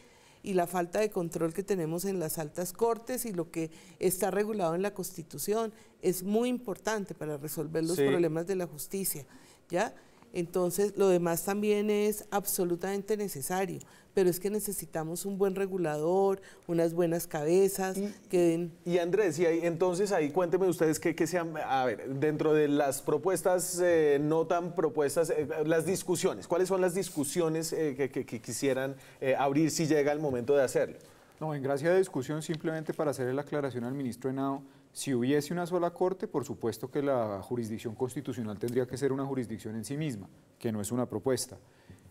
S3: y la falta de control que tenemos en las altas cortes y lo que está regulado en la Constitución es muy importante para resolver los problemas de la justicia, ¿ya? Entonces, lo demás también es absolutamente necesario, pero es que necesitamos un buen regulador, unas buenas cabezas y, que
S1: Y Andrés, y entonces ahí cuéntenme ustedes qué, qué sean, a ver, dentro de las propuestas, eh, no tan propuestas, eh, las discusiones, ¿cuáles son las discusiones eh, que, quisieran abrir si llega el momento de hacerlo? No, en
S4: gracia de discusión, simplemente para hacerle la aclaración al ministro Henao, si hubiese una sola corte, por supuesto que la jurisdicción constitucional tendría que ser una jurisdicción en sí misma, que no es una propuesta.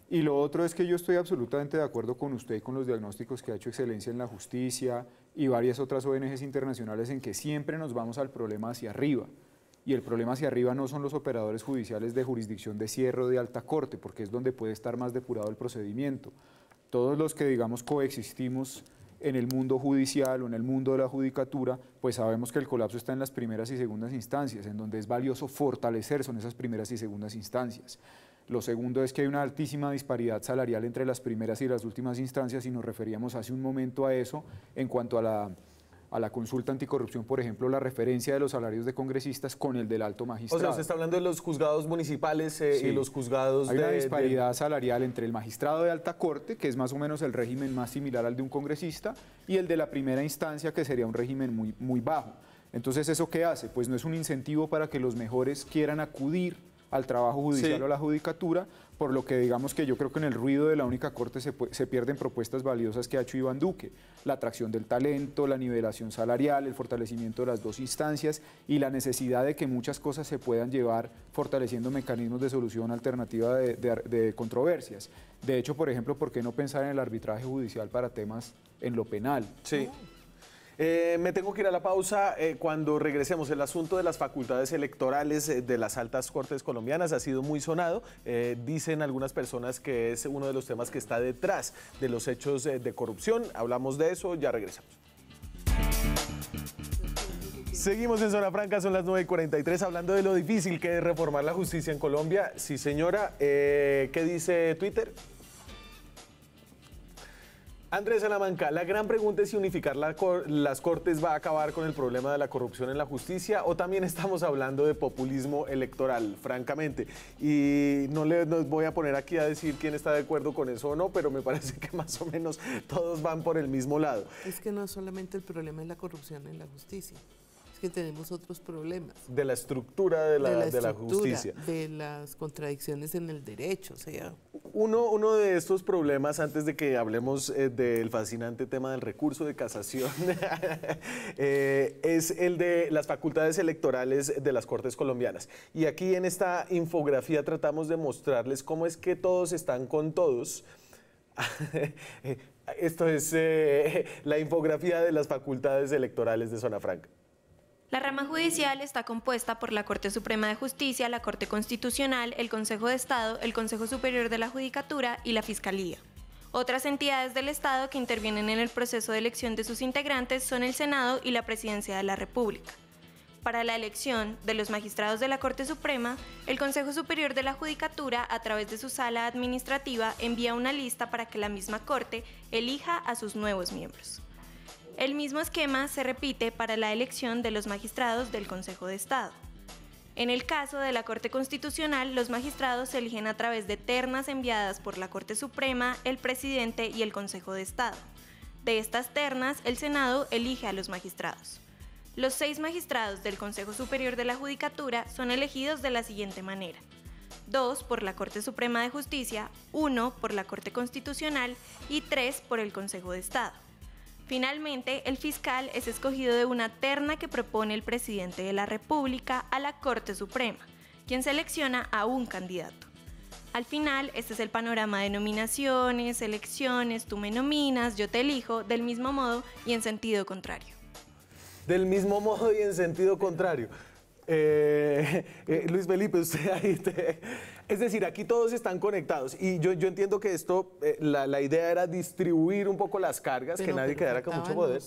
S4: Y lo otro es que yo estoy absolutamente de acuerdo con usted y con los diagnósticos que ha hecho Excelencia en la Justicia y varias otras ONGs internacionales en que siempre nos vamos al problema hacia arriba. Y el problema hacia arriba no son los operadores judiciales de jurisdicción de cierre o de alta corte, porque es donde puede estar más depurado el procedimiento. Todos los que, digamos, coexistimos en el mundo judicial o en el mundo de la judicatura, pues sabemos que el colapso está en las primeras y segundas instancias, en donde es valioso fortalecerse en esas primeras y segundas instancias. Lo segundo es que hay una altísima disparidad salarial entre las primeras y las últimas instancias y nos referíamos hace un momento a eso en cuanto a la a la consulta anticorrupción, por ejemplo, la referencia de los salarios de congresistas con el del alto magistrado. O sea, usted
S1: está hablando de los juzgados municipales eh, y los juzgados Hay de, una disparidad
S4: salarial entre el magistrado de alta corte, que es más o menos el régimen más similar al de un congresista, y el de la primera instancia, que sería un régimen muy, muy bajo. Entonces, ¿eso qué hace? Pues no es un incentivo para que los mejores quieran acudir al trabajo judicial o a la judicatura, por lo que digamos que yo creo que en el ruido de la única corte se, se, pierden propuestas valiosas que ha hecho Iván Duque, la atracción del talento, la nivelación salarial, el fortalecimiento de las dos instancias y la necesidad de que muchas cosas se puedan llevar fortaleciendo mecanismos de solución alternativa de, de controversias. De hecho, por ejemplo, ¿por qué no pensar en el arbitraje judicial para temas en lo penal?
S1: Sí. Eh, me tengo que ir a la pausa eh, cuando regresemos. El asunto de las facultades electorales eh, de las altas cortes colombianas ha sido muy sonado. dicen algunas personas que es uno de los temas que está detrás de los hechos de corrupción. Hablamos de eso, ya regresamos. Seguimos en Zona Franca, son las 9.43, hablando de lo difícil que es reformar la justicia en Colombia. Sí, señora, ¿qué dice Twitter? Andrés Salamanca, la gran pregunta es si unificar las cortes va a acabar con el problema de la corrupción en la justicia o también estamos hablando de populismo electoral, francamente. Y no les voy a poner aquí a decir quién está de acuerdo con eso o no, pero me parece que más o menos todos van por el mismo lado. Es
S3: que no solamente el problema es la corrupción en la justicia es que tenemos otros problemas.
S1: De la estructura de la, justicia.
S3: De las contradicciones en el derecho, o sea.
S1: Uno, uno de estos problemas, antes de que hablemos eh, del fascinante tema del recurso de casación, [laughs] eh, es el de las facultades electorales de las Cortes colombianas. Y aquí en esta infografía tratamos de mostrarles cómo es que todos están con todos. [laughs] Esto es eh, la infografía de las facultades electorales de Zona Franca.
S6: La rama judicial está compuesta por la Corte Suprema de Justicia, la Corte Constitucional, el Consejo de Estado, el Consejo Superior de la Judicatura y la Fiscalía. Otras entidades del Estado que intervienen en el proceso de elección de sus integrantes son el Senado y la Presidencia de la República. Para la elección de los magistrados de la Corte Suprema, el Consejo Superior de la Judicatura, a través de su sala administrativa, envía una lista para que la misma Corte elija a sus nuevos miembros. El mismo esquema se repite para la elección de los magistrados del Consejo de Estado. En el caso de la Corte Constitucional, los magistrados se eligen a través de ternas enviadas por la Corte Suprema, el Presidente y el Consejo de Estado. De estas ternas, el Senado elige a los magistrados. Los seis magistrados del Consejo Superior de la Judicatura son elegidos de la siguiente manera. Dos por la Corte Suprema de Justicia, uno por la Corte Constitucional y tres por el Consejo de Estado. Finalmente, el fiscal es escogido de una terna que propone el presidente de la República a la Corte Suprema, quien selecciona a un candidato. Al final, este es el panorama de nominaciones, elecciones, tú me nominas, yo te elijo, del mismo modo y en sentido contrario.
S1: Del mismo modo y en sentido contrario. Eh, [laughs] eh, Luis Felipe, usted ahí te... Es decir, aquí todos están conectados y yo, entiendo que esto, eh, la, idea era distribuir un poco las cargas, que nadie quedara con mucho poder.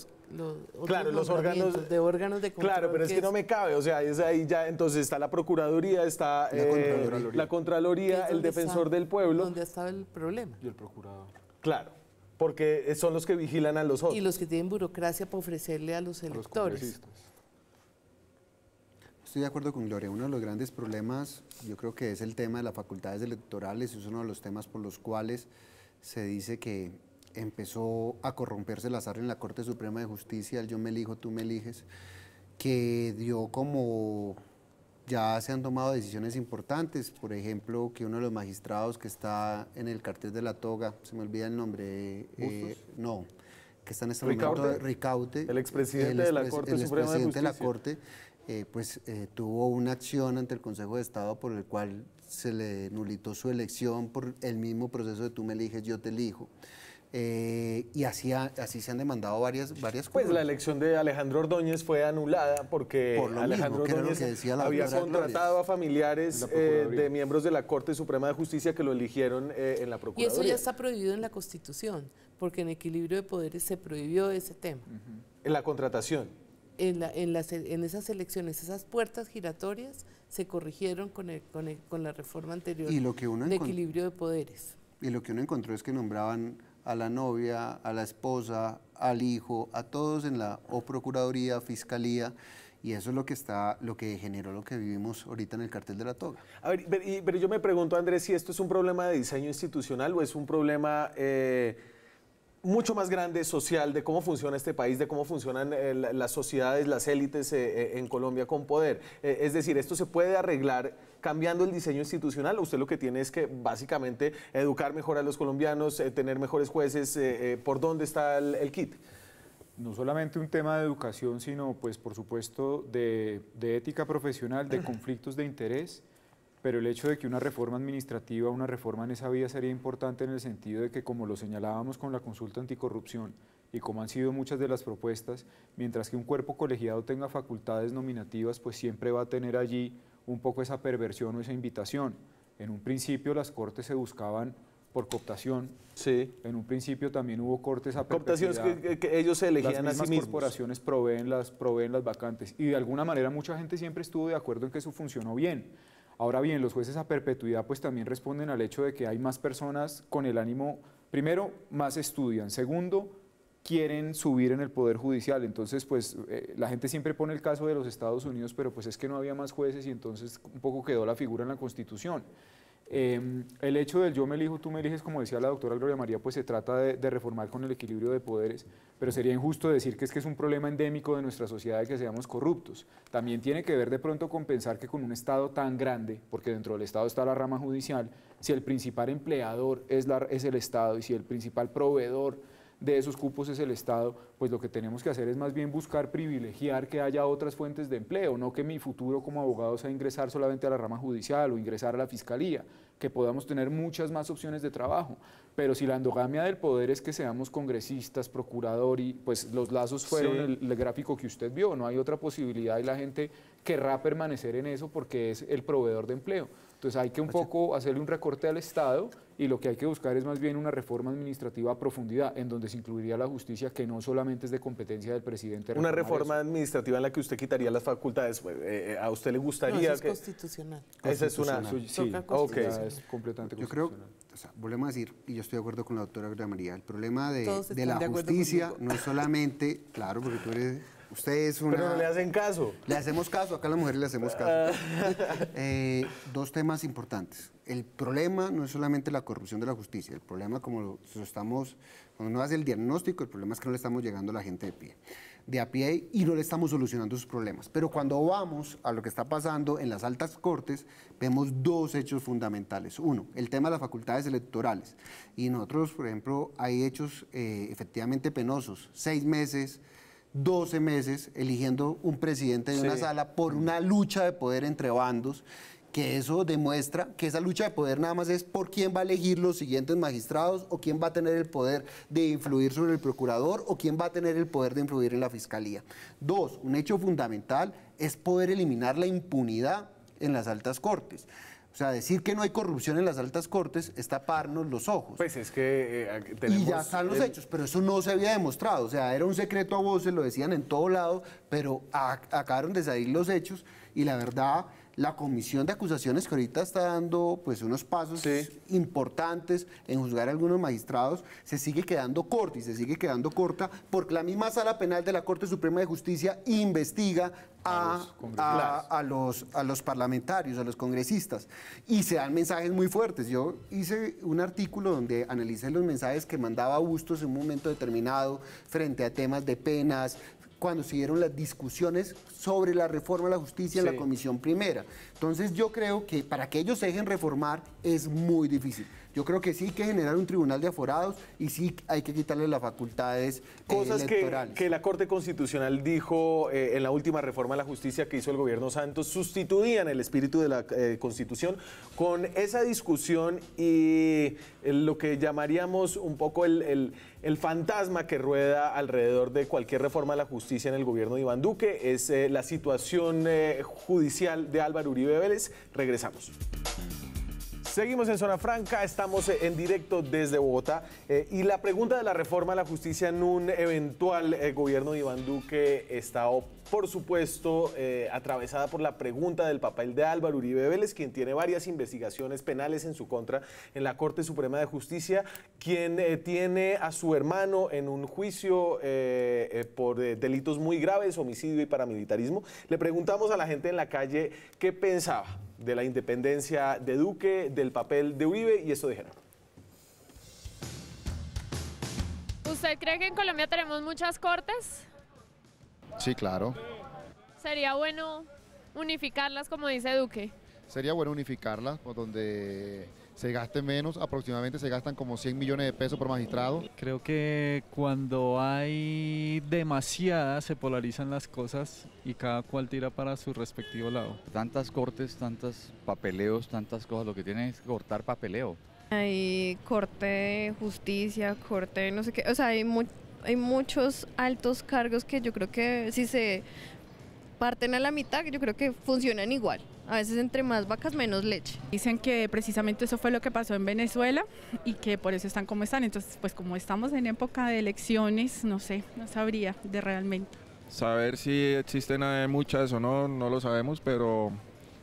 S1: claro, los órganos
S3: de órganos de control. Claro, pero es que, no me cabe,
S1: o sea, es ahí ya, entonces está la Procuraduría, está la eh, Contraloría, el Defensor del Pueblo. dónde estaba el problema. Y el Procurador. Claro porque son los que vigilan a los otros. Y los que tienen
S3: burocracia para ofrecerle a los electores. Estoy de acuerdo
S5: con Gloria. Uno de los grandes problemas, yo creo que es el tema de las facultades electorales, es uno de los temas por los cuales se dice que empezó a corromperse la azar en la Corte Suprema de Justicia, el yo me elijo, tú me eliges, que dio como ya se han tomado decisiones importantes, por ejemplo, que uno de los magistrados que está en el cartel de la toga, se me olvida el nombre, eh, no, que está en este momento Ricaute, el expresidente, de, la Corte Suprema de, Justicia. Corte eh, pues eh, tuvo una acción ante el Consejo de Estado por el cual se le nulitó su elección por el mismo proceso de tú me eliges, yo te elijo. Eh, y así, así se han demandado varias,
S1: varias Pues la elección de Alejandro Ordóñez fue anulada porque Alejandro Ordóñez había contratado a familiares de miembros de la Corte Suprema de Justicia que lo eligieron en la Procuraduría. Y eso ya está
S3: prohibido en la Constitución, porque en equilibrio de poderes se prohibió ese tema.
S1: En la contratación
S3: en, las, en esas elecciones, esas puertas giratorias se corrigieron con, con, la reforma anterior de equilibrio de poderes.
S5: Y lo que uno encontró es que nombraban a la novia, a la esposa, al hijo, a todos en la o procuraduría, fiscalía, y eso es lo que está, lo que generó lo que
S1: vivimos ahorita en el cartel de la toga. A ver, pero, yo me pregunto, Andrés, si esto es un problema de diseño institucional o es un problema eh, mucho más grande social de cómo funciona este país, de cómo funcionan eh, las sociedades, las élites eh, eh, en Colombia con poder. es decir, esto se puede arreglar cambiando el diseño institucional. Usted lo que tiene es que básicamente educar mejor a los colombianos, tener mejores jueces. ¿Por dónde está el, kit?
S4: No solamente un tema de educación, sino pues por supuesto de, de ética profesional, de [clears throat] conflictos de interés pero el hecho de que una reforma administrativa, una reforma en esa vía sería importante en el sentido de que, como lo señalábamos con la consulta anticorrupción y como han sido muchas de las propuestas, mientras que un cuerpo colegiado tenga facultades nominativas, pues siempre va a tener allí un poco esa perversión o esa invitación. En un principio las cortes se buscaban por cooptación. Sí. En un principio también hubo cortes a Cooptación que, ellos se elegían las a sí mismos. corporaciones proveen las, proveen las vacantes. Y de alguna manera mucha gente siempre estuvo de acuerdo en que eso funcionó bien. Ahora bien, los jueces a perpetuidad pues también responden al hecho de que hay más personas con el ánimo, primero, más estudian, segundo, quieren subir en el Poder Judicial. Entonces, pues eh, la gente siempre pone el caso de los Estados Unidos, pero pues es que no había más jueces y entonces un poco quedó la figura en la Constitución. Em, el hecho del yo me elijo, tú me eliges, como decía la doctora Gloria María, pues se trata de, reformar con el equilibrio de poderes, pero sería injusto decir que es que es un problema endémico de nuestra sociedad de que seamos corruptos. También tiene que ver de pronto con pensar que con un Estado tan grande, porque dentro del Estado está la rama judicial, si el principal empleador es, es el Estado y si el principal proveedor de esos cupos es el Estado, pues lo que tenemos que hacer es más bien buscar privilegiar que haya otras fuentes de empleo, no que mi futuro como abogado sea ingresar solamente a la rama judicial o ingresar a la fiscalía, que podamos tener muchas más opciones de trabajo. Pero si la endogamia del poder es que seamos congresistas, procurador y pues los lazos fueron el gráfico que usted vio, no hay otra posibilidad y la gente querrá permanecer en eso porque es el proveedor de empleo. Entonces hay que un poco hacerle un recorte al Estado y lo que hay que buscar es más bien una reforma administrativa a profundidad, en donde se incluiría la justicia, que no solamente es de
S1: competencia del presidente. Una reforma administrativa en la que usted quitaría las facultades, pues, eh, eh, ¿a usted le gustaría? No, eso es
S3: constitucional. Esa es una... Su... Sí, es completamente Yo creo,
S4: o sea,
S1: volvemos
S5: a decir, y yo estoy de acuerdo con la doctora María, el problema de, la justicia no es solamente, claro, porque tú eres Usted es Pero no le
S1: hacen caso.
S5: Le hacemos caso, acá a las mujeres le hacemos caso. Ah. [laughs] Eh, dos temas importantes. El problema no es solamente la corrupción de la justicia, el problema como estamos, cuando no hace el diagnóstico, el problema es que no le estamos llegando a la gente de pie, de a pie y no le estamos solucionando sus problemas. Pero cuando vamos a lo que está pasando en las altas cortes, vemos dos hechos fundamentales. Uno, el tema de las facultades electorales. Y nosotros, por ejemplo, hay hechos eh, efectivamente penosos, seis meses 12 meses eligiendo un presidente de una sala por una lucha de poder entre bandos, que eso demuestra que esa lucha de poder nada más es por quién va a elegir los siguientes magistrados o quién va a tener el poder de influir sobre el procurador o quién va a tener el poder de influir en la fiscalía. Dos, un hecho fundamental es poder eliminar la impunidad en las altas cortes. O sea, decir que no hay corrupción en las altas cortes es taparnos los
S1: ojos. Pues es que tenemos... Eh, y ya están los hechos,
S5: pero eso no se había demostrado. O sea, era un secreto a voces, lo decían en todo lado, pero acabaron de salir los hechos y la verdad la comisión de acusaciones que ahorita está dando pues unos pasos importantes en juzgar a algunos magistrados, se sigue quedando corta y se sigue quedando corta porque la misma sala penal de la Corte Suprema de Justicia investiga a, a, los, a los parlamentarios, a los congresistas y se dan mensajes muy fuertes. Yo hice un artículo donde analicé los mensajes que mandaba Bustos en un momento determinado frente a temas de penas, cuando siguieron las discusiones sobre la reforma de la justicia en la Comisión Primera. Entonces yo creo que para que ellos dejen reformar es muy difícil. Yo creo que sí hay que generar un tribunal de aforados y sí hay que quitarle las facultades eh, Cosas electorales.
S1: Que, que, la Corte Constitucional dijo eh, en la última reforma a la justicia que hizo el gobierno Santos, sustituían el espíritu de la eh, Constitución con esa discusión y lo que llamaríamos un poco el, el, fantasma que rueda alrededor de cualquier reforma a la justicia en el gobierno de Iván Duque, es la situación judicial de Álvaro Uribe Vélez. Regresamos. Seguimos en Zona Franca, estamos eh, en directo desde Bogotá eh, y la pregunta de la reforma a la justicia en un eventual eh, gobierno de Iván Duque está, por supuesto, atravesada por la pregunta del papel de Álvaro Uribe Vélez, quien tiene varias investigaciones penales en su contra en la Corte Suprema de Justicia, quien tiene a su hermano en un juicio por delitos muy graves, homicidio y paramilitarismo. Le preguntamos a la gente en la calle qué pensaba de la independencia de Duque, del papel de Uribe y eso dijeron.
S6: ¿Usted cree que en Colombia tenemos muchas cortes? Sí, claro. Sería bueno unificarlas, como dice Duque.
S5: Sería bueno unificarlas, por donde se gaste menos, aproximadamente se
S4: gastan como 100 millones de pesos por magistrado. Creo que cuando hay demasiada se polarizan las cosas y cada cual tira para su respectivo lado. Tantas cortes, tantos papeleos, tantas cosas, lo que tienen es cortar papeleo.
S6: Hay corte justicia, corte no sé qué, o sea, hay, hay muchos altos cargos que yo creo que si se parten a la mitad, yo creo que funcionan igual. A veces entre más vacas, menos leche. Dicen que precisamente eso fue lo que pasó en Venezuela y que por eso están como están. Entonces, pues como estamos en época de elecciones, no sé, no sabría de realmente.
S4: Saber si existen eh, muchas o no, no lo sabemos, pero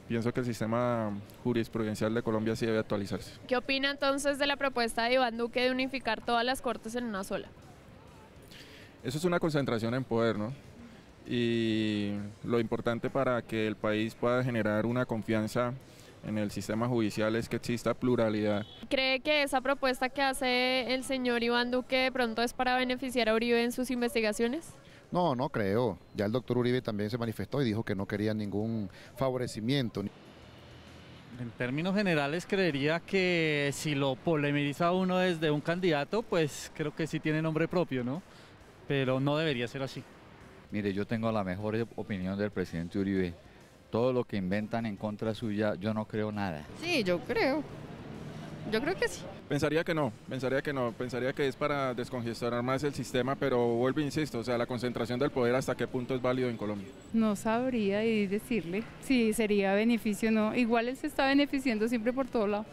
S4: pienso que el sistema jurisprudencial de Colombia sí debe actualizarse.
S6: ¿Qué opina entonces de la propuesta de Iván Duque de unificar todas las cortes en una sola?
S4: Eso es una concentración en poder, ¿no? y lo importante para que el país pueda generar una confianza en el sistema judicial es que exista pluralidad.
S6: ¿Cree que esa propuesta que hace el señor Iván Duque de pronto es para beneficiar a Uribe en sus investigaciones?
S5: No, no creo. Ya el doctor Uribe también se manifestó y dijo que no quería ningún favorecimiento.
S4: En términos generales, creería que si lo polemiza uno desde un candidato, pues creo que sí tiene nombre propio, ¿no? Pero no debería ser así. Mire, yo tengo la mejor opinión del presidente Uribe. Todo lo que inventan en contra suya, yo no creo nada.
S6: Sí, yo creo. Yo creo que sí.
S4: Pensaría que
S1: no, pensaría que no, pensaría que es para descongestionar más el sistema, pero vuelvo, e insisto, o sea, la concentración del poder hasta qué punto es válido en Colombia.
S6: No sabría decirle si sería beneficio o no. Igual él se está beneficiando siempre por todo lado.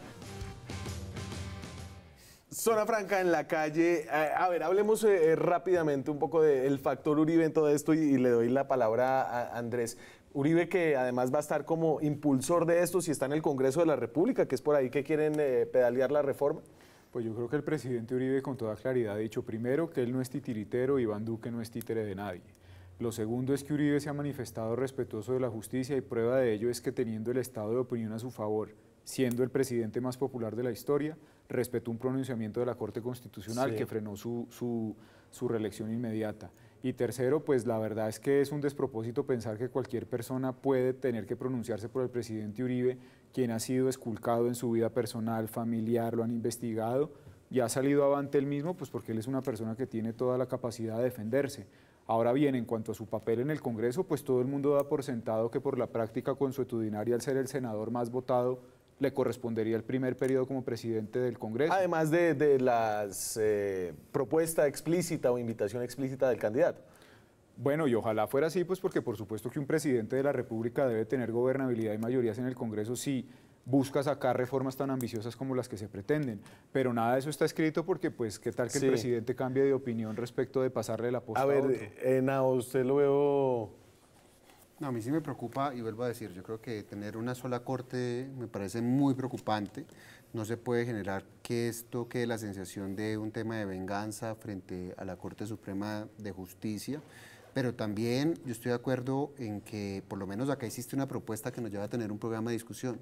S1: Zona Franca en la calle. a ver, hablemos eh, eh, rápidamente un poco del factor Uribe en todo esto y, le doy la palabra a Andrés. Uribe que además va a estar como impulsor de esto si está en el Congreso de la República, que es por ahí que quieren eh, pedalear la reforma. Pues
S4: yo creo que el presidente Uribe con toda claridad ha dicho primero que él no es titiritero, Iván Duque no es títere de nadie. Lo segundo es que Uribe se ha manifestado respetuoso de la justicia y prueba de ello es que teniendo el estado de opinión a su favor, siendo el presidente más popular de la historia, respetó un pronunciamiento de la Corte Constitucional que frenó su, su, reelección inmediata. Y tercero, pues la verdad es que es un despropósito pensar que cualquier persona puede tener que pronunciarse por el presidente Uribe, quien ha sido esculcado en su vida personal, familiar, lo han investigado y ha salido avante él mismo, pues porque él es una persona que tiene toda la capacidad de defenderse. Ahora bien, en cuanto a su papel en el Congreso, pues todo el mundo da por sentado que por la práctica consuetudinaria al ser el senador más votado le correspondería el primer periodo como presidente del Congreso. Además de, de eh, propuesta explícita o invitación explícita del candidato. Bueno, y ojalá fuera así, pues porque por supuesto que un presidente de la República debe tener gobernabilidad y mayorías en el Congreso si busca sacar reformas tan ambiciosas como las que se pretenden. Pero nada de eso está escrito porque, pues, ¿qué tal que el presidente cambie de opinión respecto de pasarle la posta a, ver, eh,
S5: a usted lo veo no, a mí sí me preocupa, y vuelvo a decir, yo creo que tener una sola corte me parece muy preocupante. No se puede generar que esto quede la sensación de un tema de venganza frente a la Corte Suprema de Justicia. Pero también yo estoy de acuerdo en que por lo menos acá existe una propuesta que nos lleva a tener un programa de discusión.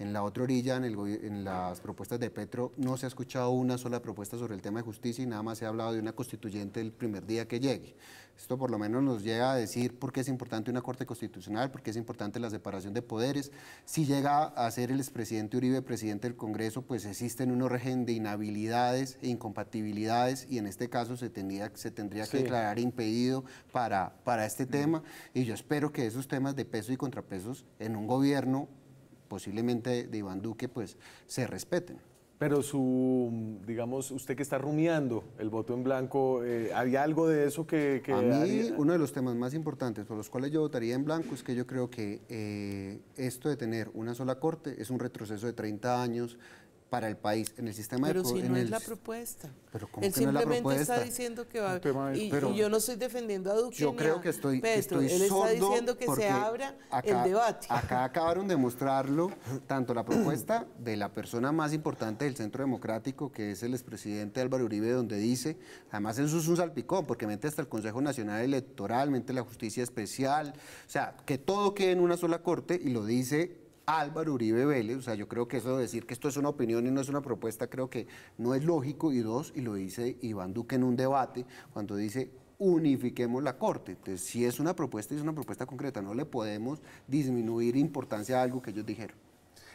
S5: En la otra orilla, en, las propuestas de Petro, no se ha escuchado una sola propuesta sobre el tema de justicia y nada más se ha hablado de una constituyente el primer día que llegue. Esto por lo menos nos llega a decir por qué es importante una Corte Constitucional, por qué es importante la separación de poderes. Si llega a ser el expresidente Uribe presidente del Congreso, pues existen unos régimen de inhabilidades e incompatibilidades y en este caso se, tendría que declarar impedido para, para este mm. tema. Y yo espero que esos temas de pesos y contrapesos en un gobierno
S1: posiblemente de Iván Duque, pues se respeten. Pero su, digamos, usted que está rumiando el voto en blanco, eh, ¿había algo de eso que... a mí,
S5: uno de los temas más importantes por los cuales yo votaría en blanco es que yo creo que eh, esto de tener una sola corte es un retroceso de 30 años para el país en el sistema pero de Pero si no es la
S3: propuesta. Pero él simplemente está diciendo que va a... y, yo no estoy defendiendo a Duque. Yo creo que estoy, Petro. él está diciendo que se abra el debate.
S5: Acá acabaron de mostrarlo tanto la propuesta de la persona más importante del Centro Democrático, que es el expresidente Álvaro Uribe, donde dice, además eso es un salpicón, porque mente hasta el Consejo Nacional Electoral, mente la Justicia Especial, o sea, que todo quede en una sola corte y lo dice Álvaro Uribe Vélez, o sea, yo creo que eso de decir que esto es una opinión y no es una propuesta, creo que no es lógico, y dos, y lo dice Iván Duque en un debate, cuando dice unifiquemos la Corte. Entonces, si es una propuesta, es una propuesta concreta, no le podemos disminuir importancia a algo que ellos dijeron.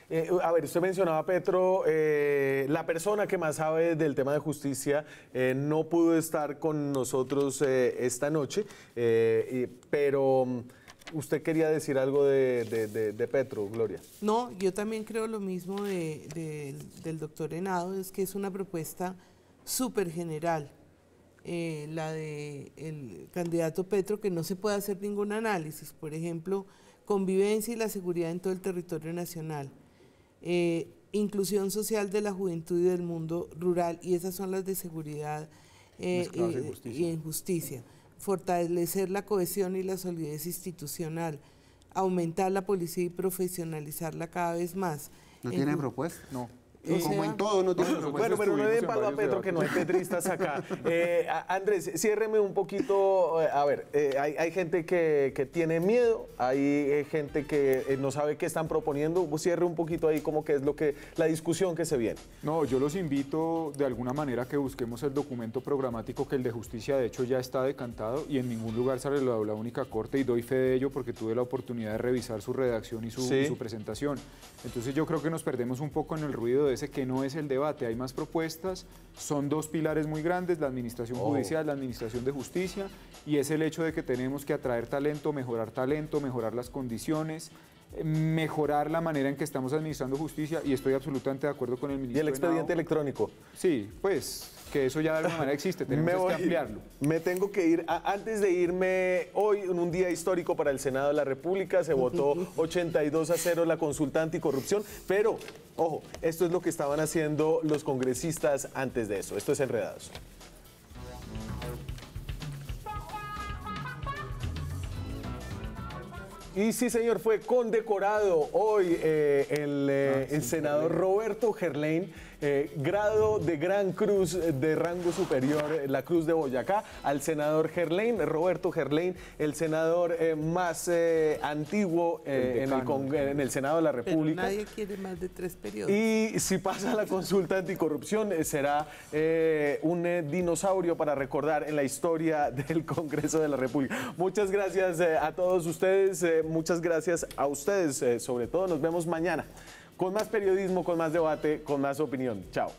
S1: Eh, a ver, usted mencionaba, Petro, eh, la persona que más sabe del tema de justicia eh, no pudo estar con nosotros esta noche, pero... Mm, usted quería decir algo de, Petro, Gloria.
S3: No, yo también creo lo mismo del doctor Enado. es que es una propuesta súper general, eh, la del candidato Petro, que no se puede hacer ningún análisis, por ejemplo, convivencia y la seguridad en todo el territorio nacional, eh, inclusión social de la juventud y del mundo rural, y esas son las de seguridad eh, y, y en justicia fortalecer la cohesión y la solidez institucional, aumentar la policía y profesionalizarla cada vez más. ¿No propuesta? No como en todo, no tiene [laughs] bueno, bueno, pero no le den palo a Petro que no
S1: esté petristas acá. [laughs] Eh, Andrés, ciérreme un poquito. Eh, a ver, eh, hay, gente que, tiene miedo, hay gente que no sabe qué están proponiendo. Cierre un poquito ahí como que es lo que la discusión que se viene.
S4: No, yo los invito de alguna manera que busquemos el documento programático que el de justicia de hecho ya está decantado y en ningún lugar sale la, la única corte y doy fe de ello porque tuve la oportunidad de revisar su redacción y su, y su presentación. Entonces yo creo que nos perdemos un poco en el ruido de ese que no es el debate. Hay más propuestas, son dos pilares muy grandes, la administración oh. judicial, la administración de justicia, y es el hecho de que tenemos que atraer talento, mejorar talento, mejorar las condiciones, mejorar la manera en que estamos administrando justicia y estoy absolutamente de acuerdo con el ministro. ¿Y el expediente electrónico? Sí, pues que eso ya de alguna manera existe, [laughs] tenemos que ampliarlo.
S1: Me tengo que ir, antes de irme, hoy en un día histórico para el Senado de la República, se votó 82 [laughs] a 0 la consulta anticorrupción, pero, ojo, esto es lo que estaban haciendo los congresistas antes de eso, esto es Enredados. Y sí, señor, fue condecorado hoy eh, el, eh, ah, el senador Roberto Gerlain eh, grado de Gran Cruz de rango superior, eh, la Cruz de Boyacá, al senador Gerlain, Roberto Gerlain, el senador eh, más antiguo en, el Senado de la República. nadie quiere más de periodos. Y si pasa la consulta anticorrupción, será un dinosaurio para recordar en la historia [laughs] del Congreso de la República. Muchas gracias a todos ustedes, muchas gracias a ustedes, sobre todo nos vemos mañana con más periodismo, con más debate, con más opinión. Chao.